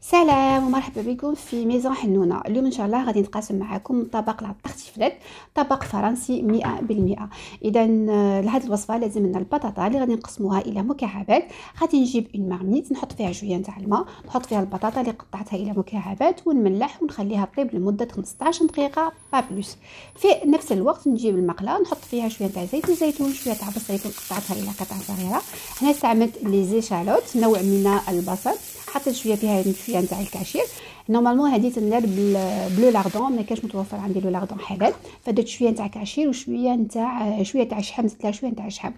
سلام ومرحبا بكم في ميزون حنونه اليوم ان شاء الله غادي نقاسم معكم طبق التختيفلات طبق فرنسي 100% اذا آه، لهذه الوصفه لازم لنا البطاطا اللي غادي نقسموها الى مكعبات غادي نجيب اون مارنيت نحط فيها شويه نتاع الماء نحط فيها البطاطا اللي قطعتها الى مكعبات ونملح ونخليها طيب لمده 15 دقيقه با بلوس في نفس الوقت نجيب المقله نحط فيها شويه نتاع زيت الزيتون شويه تاع الزيتون قطعتها الى قطع صغيره هنا استعملت لي زيشالوت نوع من البصل حطيت شويه فيها الخفيه يعني نتاع الكاشير نورمالمون هذه النار بلو لاردون ما كاش متوفر عندي لو لاردون حلال فدرت شويه نتاع كاشير وشويه نتاع شويه تاع شحم زدت لها شويه نتاع شحم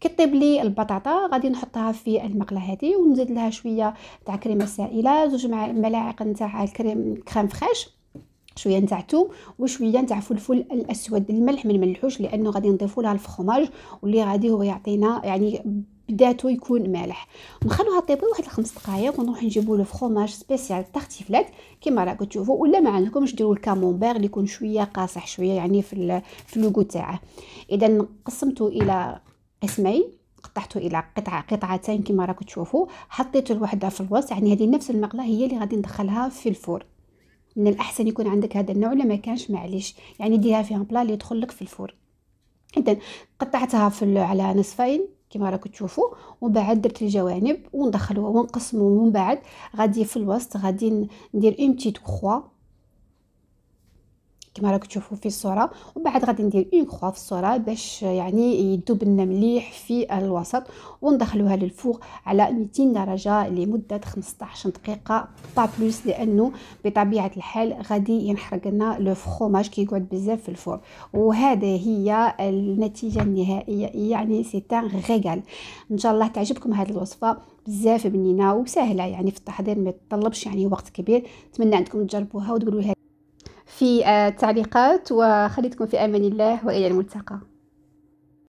كي طيب لي البطاطا غادي نحطها في المقله هذه ونزيد لها شويه تاع كريمه سائله زوج ملاعق نتاع الكريم كريم فريش شويه نتاع ثوم وشويه نتاع فلفل الاسود الملح من ملحوش لانه غادي نضيفوا لها الفخماج واللي غادي هو يعطينا يعني بداتو يكون مالح نخلوها طيبي واحد الخمس دقائق ونروح نجيبو لو فروماج سبيسيال تارتيفلات كيما راكم تشوفوا ولا ما عندكمش ديروا الكامونبير اللي يكون شويه قاصح شويه يعني في في اللوغو تاعه اذا قسمته الى قسمين قطعته الى قطع قطعتين كما راكم تشوفوا حطيت الوحده في الوسط يعني هذه نفس المقله هي اللي غادي ندخلها في الفرن من الاحسن يكون عندك هذا النوع لما كانش معليش يعني ديرها في ان بلا اللي يدخل لك في الفرن اذا قطعتها في على نصفين كما راكم تشوفوا ومن بعد درت الجوانب وندخلوها ونقسمو من بعد غادي في الوسط غادي ندير ام تيت كخوا كما راكم تشوفوا في الصوره ومن بعد غادي ندير اون كخوا في الصوره باش يعني يذوب لنا مليح في الوسط وندخلوها للفوق على 200 درجه لمده 15 دقيقه با بلوس لانه بطبيعه الحال غادي ينحرق لنا لو فخوماج كيقعد بزاف في الفرن وهذا هي النتيجه النهائيه يعني سي تان ريغال ان شاء الله تعجبكم هذه الوصفه بزاف بنينه وسهله يعني في التحضير ما تطلبش يعني وقت كبير نتمنى عندكم تجربوها وتقولوا لها في آه، التعليقات وخليتكم في امان الله والى الملتقى